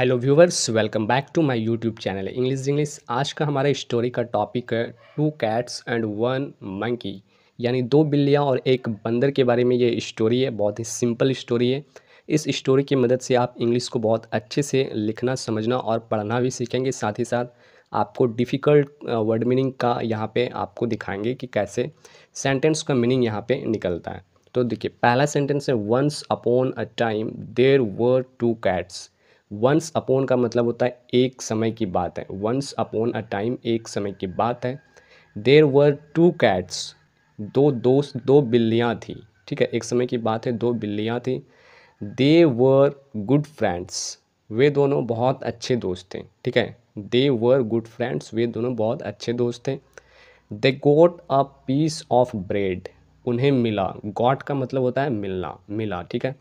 hello viewers welcome back to my YouTube channel English English आज का हमारा story का टॉपिक है two cats and one monkey यानी दो बिल्लियाँ और एक बंदर के बारे में ये स्टोरी है बहुत ही सिंपल स्टोरी है इस स्टोरी की मदद से आप इंग्लिश को बहुत अच्छे से लिखना समझना और पढ़ना भी सीखेंगे साथ ही साथ आपको डिफ़िकल्ट वर्ड मीनिंग का यहाँ पर आपको दिखाएंगे कि कैसे सेंटेंस का मीनिंग यहाँ पर निकलता है तो देखिए पहला सेंटेंस है once upon a time there were two cats once upon का मतलब होता है एक समय की बात है वंस अपोन अ टाइम एक समय की बात है देर वर टू कैट्स दो दोस्त दो बिल्लियाँ थी ठीक है एक समय की बात है दो बिल्लियाँ थी दे वर गुड फ्रेंड्स वे दोनों बहुत अच्छे दोस्त थे ठीक है दे वर गुड फ्रेंड्स वे दोनों बहुत अच्छे दोस्त थे they got a piece of bread उन्हें मिला गॉट का मतलब होता है मिलना मिला ठीक है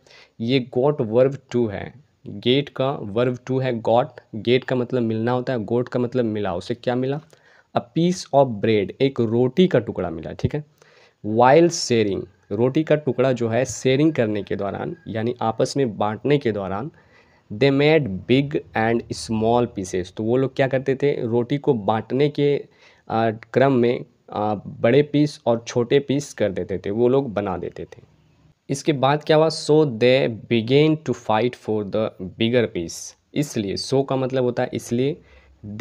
ये गोट वर्व टू है गेट का वर्व टू है गॉट गेट का मतलब मिलना होता है गोट का मतलब मिला उसे क्या मिला अ पीस ऑफ ब्रेड एक रोटी का टुकड़ा मिला ठीक है वाइल्ड शेयरिंग रोटी का टुकड़ा जो है शेयरिंग करने के दौरान यानी आपस में बांटने के दौरान they made big and small pieces तो वो लोग क्या करते थे रोटी को बांटने के क्रम में बड़े पीस और छोटे पीस कर देते थे वो लोग बना देते थे इसके बाद क्या हुआ so they began to fight for the bigger piece इसलिए सो का मतलब होता है इसलिए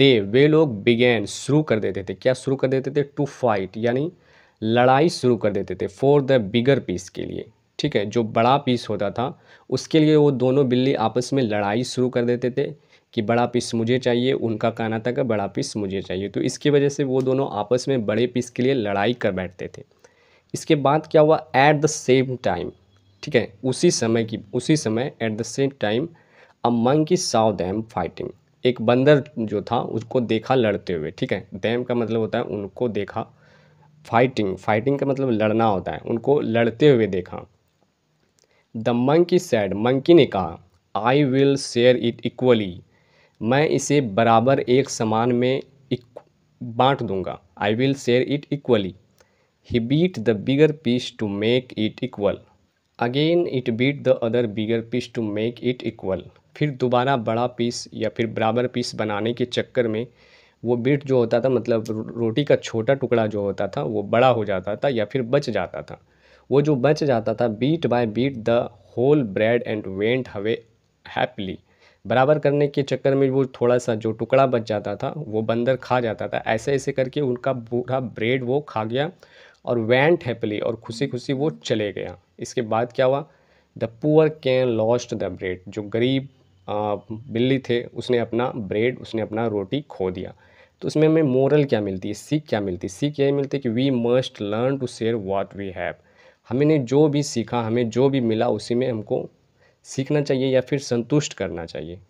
दे वे लोग बिगेन शुरू कर देते थे क्या शुरू कर देते थे टू फाइट यानी लड़ाई शुरू कर देते थे फॉर द बिगर पीस के लिए ठीक है जो बड़ा पीस होता था उसके लिए वो दोनों बिल्ली आपस में लड़ाई शुरू कर देते थे कि बड़ा पीस मुझे चाहिए उनका कहना था कि बड़ा पीस मुझे चाहिए तो इसकी वजह से वो दोनों आपस में बड़े पीस के लिए लड़ाई कर बैठते थे इसके बाद क्या हुआ एट द सेम टाइम ठीक है उसी समय की उसी समय at the same time a monkey saw them fighting एक बंदर जो था उसको देखा लड़ते हुए ठीक है दैम का मतलब होता है उनको देखा फाइटिंग फाइटिंग का मतलब लड़ना होता है उनको लड़ते हुए देखा द मंकी सैड मंकी ने कहा I will share it equally मैं इसे बराबर एक समान में बांट दूंगा I will share it equally he beat the bigger piece to make it equal again it beat the other bigger piece to make it equal फिर दोबारा बड़ा पीस या फिर बराबर पीस बनाने के चक्कर में वो बीट जो होता था मतलब रोटी का छोटा टुकड़ा जो होता था वो बड़ा हो जाता था या फिर बच जाता था वो जो बच जाता था beat by beat the whole bread and went away happily बराबर करने के चक्कर में वो थोड़ा सा जो टुकड़ा बच जाता था वो बंदर खा जाता था ऐसे ऐसे करके उनका पूरा ब्रेड वो खा गया और वेंट हैप्पली और खुशी खुशी वो चले गया इसके बाद क्या हुआ द पुअर कैन लॉस्ट द ब्रेड जो गरीब बिल्ली थे उसने अपना ब्रेड उसने अपना रोटी खो दिया तो उसमें हमें मोरल क्या मिलती है सीख क्या मिलती है सीख यही मिलती है कि we must learn to share what we have हमें जो भी सीखा हमें जो भी मिला उसी में हमको सीखना चाहिए या फिर संतुष्ट करना चाहिए